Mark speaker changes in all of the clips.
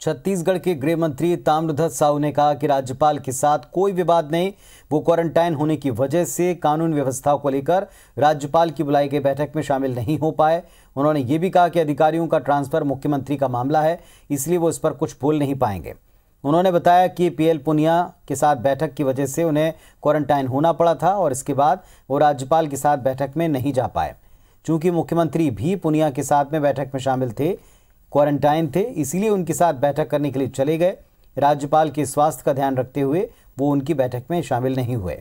Speaker 1: छत्तीसगढ़ के गृह मंत्री ताम्रध्वज साहू ने कहा कि राज्यपाल के साथ कोई विवाद नहीं वो क्वारंटाइन होने की वजह से कानून व्यवस्था को लेकर राज्यपाल की बुलाई गई बैठक में शामिल नहीं हो पाए उन्होंने ये भी कहा कि अधिकारियों का ट्रांसफर मुख्यमंत्री का मामला है इसलिए वो इस पर कुछ बोल नहीं पाएंगे उन्होंने बताया कि पीएल पुनिया के साथ बैठक की वजह से उन्हें क्वारंटाइन होना पड़ा था और इसके बाद वो राज्यपाल के साथ बैठक में नहीं जा पाए चूंकि मुख्यमंत्री भी पुनिया के साथ में बैठक में शामिल थे क्वारंटाइन थे इसीलिए उनके साथ बैठक करने के लिए चले गए राज्यपाल के स्वास्थ्य का ध्यान रखते हुए वो उनकी बैठक में शामिल नहीं हुए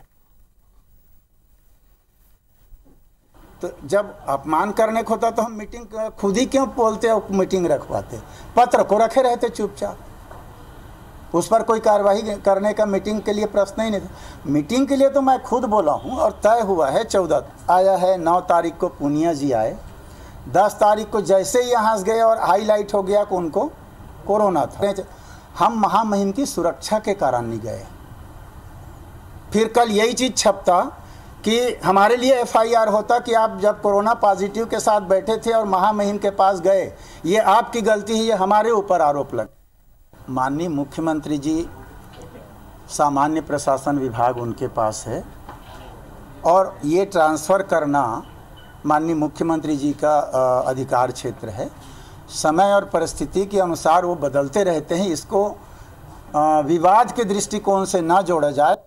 Speaker 2: तो जब अपमान करने को होता तो हम मीटिंग खुद ही क्यों बोलते मीटिंग रखवाते पत्र को रखे रहते चुपचाप उस पर कोई कार्रवाई करने का मीटिंग के लिए प्रश्न ही नहीं था मीटिंग के लिए तो मैं खुद बोला हूँ और तय हुआ है चौदह आया है नौ तारीख को पूनिया जी आए दस तारीख को जैसे ही यहाँ गए और हाईलाइट हो गया कि उनको कोरोना था हम महामहिम की सुरक्षा के कारण नहीं गए फिर कल यही चीज़ छपता कि हमारे लिए एफआईआर होता कि आप जब कोरोना पॉजिटिव के साथ बैठे थे और महामहिम के पास गए ये आपकी गलती है ये हमारे ऊपर आरोप लग माननीय मुख्यमंत्री जी सामान्य प्रशासन विभाग उनके पास है और ये ट्रांसफ़र करना माननीय मुख्यमंत्री जी का अधिकार क्षेत्र है समय और परिस्थिति के अनुसार वो बदलते रहते हैं इसको विवाद के दृष्टिकोण से ना जोड़ा जाए